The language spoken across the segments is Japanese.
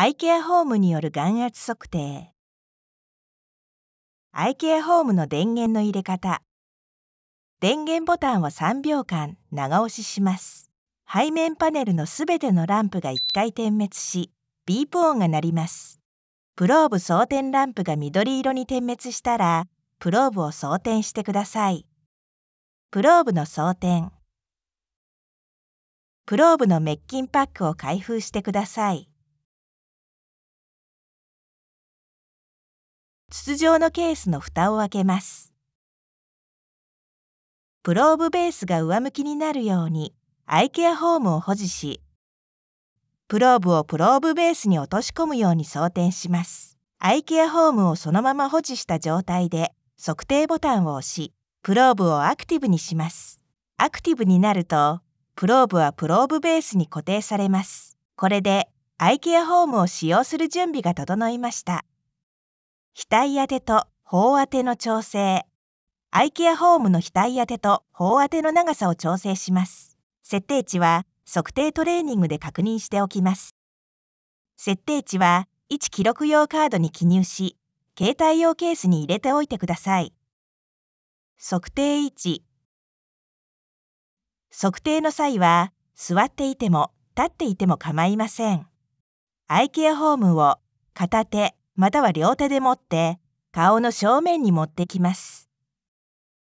アイケアホームによる眼圧測定アイケアホームの電源の入れ方電源ボタンを3秒間長押しします背面パネルのすべてのランプが1回点滅しビープ音が鳴りますプローブ装填ランプが緑色に点滅したらプローブを装填してくださいプローブの装填プローブの滅菌パックを開封してください筒状のケースの蓋を開けますプローブベースが上向きになるようにアイケアホームを保持しプローブをプローブベースに落とし込むように装填しますアイケアホームをそのまま保持した状態で測定ボタンを押しプローブをアクティブにしますアクティブになるとプローブはプローブベースに固定されますこれでアイケアホームを使用する準備が整いました額当てと頬当ての調整アイケアホームの額当てと頬当ての長さを調整します設定値は測定トレーニングで確認しておきます設定値は1記録用カードに記入し携帯用ケースに入れておいてください測定位置測定の際は座っていても立っていても構いませんアイケアホームを片手または両手で持って顔の正面に持ってきます。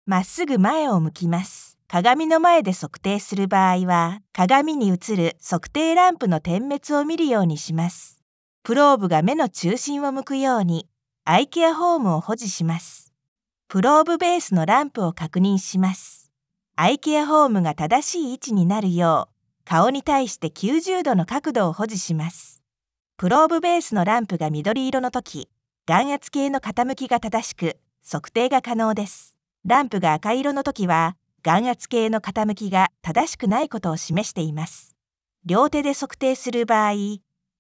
まっすぐ前を向きます。鏡の前で測定する場合は鏡に映る測定ランプの点滅を見るようにします。プローブが目の中心を向くようにアイケアホームを保持します。プローブベースのランプを確認します。アイケアホームが正しい位置になるよう顔に対して90度の角度を保持します。プローブベースのランプが緑色の時、眼圧計の傾きが正しく、測定が可能です。ランプが赤色の時は、眼圧計の傾きが正しくないことを示しています。両手で測定する場合、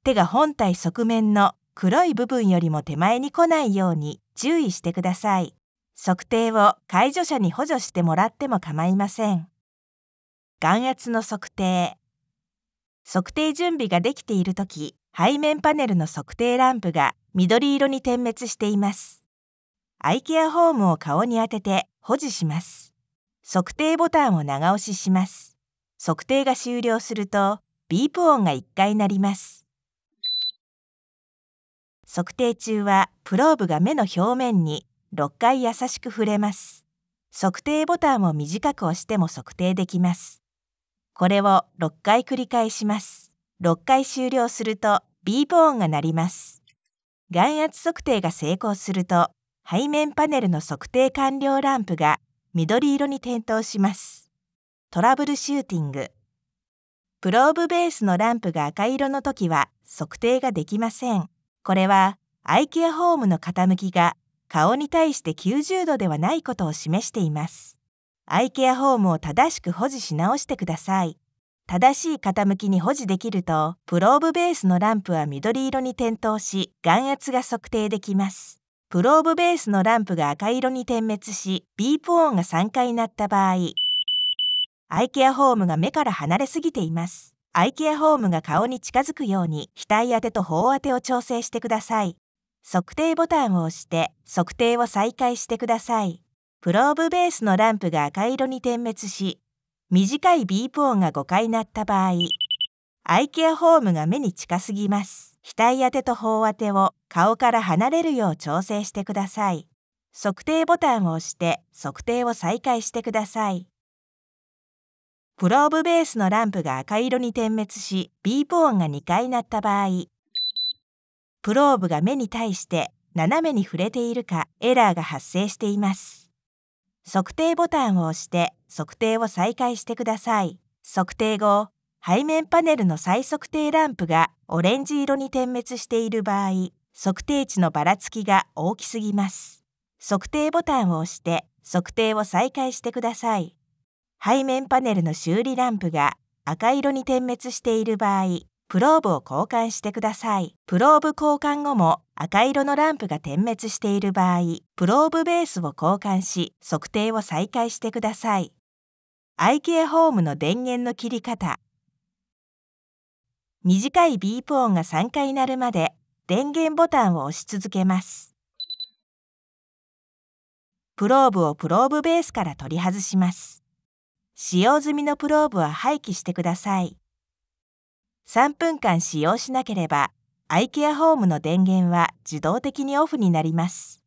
手が本体側面の黒い部分よりも手前に来ないように注意してください。測定を介助者に補助してもらっても構いません。眼圧の測定測定準備ができている時背面パネルの測定ランプが緑色に点滅しています。アイケアホームを顔に当てて保持します。測定ボタンを長押しします。測定が終了すると、ビープ音が1回鳴ります。測定中はプローブが目の表面に6回優しく触れます。測定ボタンを短く押しても測定できます。これを6回繰り返します。6回終了すると B ボーンが鳴ります。眼圧測定が成功すると背面パネルの測定完了ランプが緑色に点灯します。トラブルシューティングプローブベースのランプが赤色の時は測定ができません。これはアイケアホームの傾きが顔に対して90度ではないことを示しています。アイケアホームを正しく保持し直してください。正しい傾きに保持できるとプローブベースのランプは緑色に点灯し眼圧が測定できますプローブベースのランプが赤色に点滅しビープ音が3回鳴った場合アイケアホームが目から離れすぎていますアイケアホームが顔に近づくように額当てと頬当てを調整してください測定ボタンを押して測定を再開してくださいプローブベースのランプが赤色に点滅し短いビープ音が5回鳴った場合アイケアホームが目に近すぎます額当てと頬当てを顔から離れるよう調整してください測定ボタンを押して測定を再開してくださいプローブベースのランプが赤色に点滅しビープ音が2回鳴った場合プローブが目に対して斜めに触れているかエラーが発生しています測定ボタンを押して測定を再開してください。測定後、背面パネルの再測定ランプがオレンジ色に点滅している場合、測定値のばらつきが大きすぎます。測定ボタンを押して測定を再開してください。背面パネルの修理ランプが赤色に点滅している場合、プローブを交換してください。プローブ交換後も赤色のランプが点滅している場合、プローブベースを交換し、測定を再開してください。IK ホームの電源の切り方短いビープ音が3回鳴るまで電源ボタンを押し続けますプローブをプローブベースから取り外します使用済みのプローブは廃棄してください3分間使用しなければ IKEA ホームの電源は自動的にオフになります